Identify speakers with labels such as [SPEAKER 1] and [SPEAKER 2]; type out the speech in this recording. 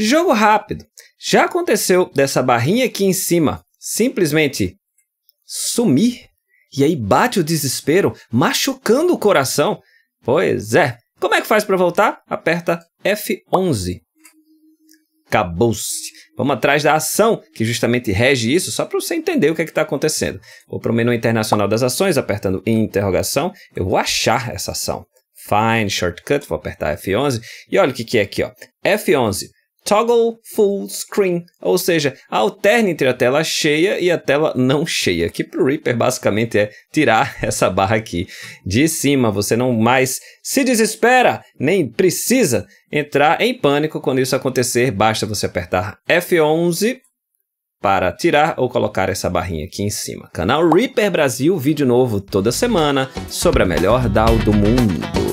[SPEAKER 1] Jogo rápido. Já aconteceu dessa barrinha aqui em cima simplesmente sumir? E aí bate o desespero, machucando o coração? Pois é. Como é que faz para voltar? Aperta F11. Acabou-se. Vamos atrás da ação que justamente rege isso, só para você entender o que é está acontecendo. Vou para o menu internacional das ações, apertando interrogação, eu vou achar essa ação. Find Shortcut, vou apertar F11. E olha o que, que é aqui, ó. F11, toggle full screen, ou seja, alterne entre a tela cheia e a tela não cheia, que para o Reaper basicamente é tirar essa barra aqui de cima. Você não mais se desespera, nem precisa entrar em pânico quando isso acontecer, basta você apertar F11 para tirar ou colocar essa barrinha aqui em cima. Canal Reaper Brasil, vídeo novo toda semana sobre a melhor DAO do mundo.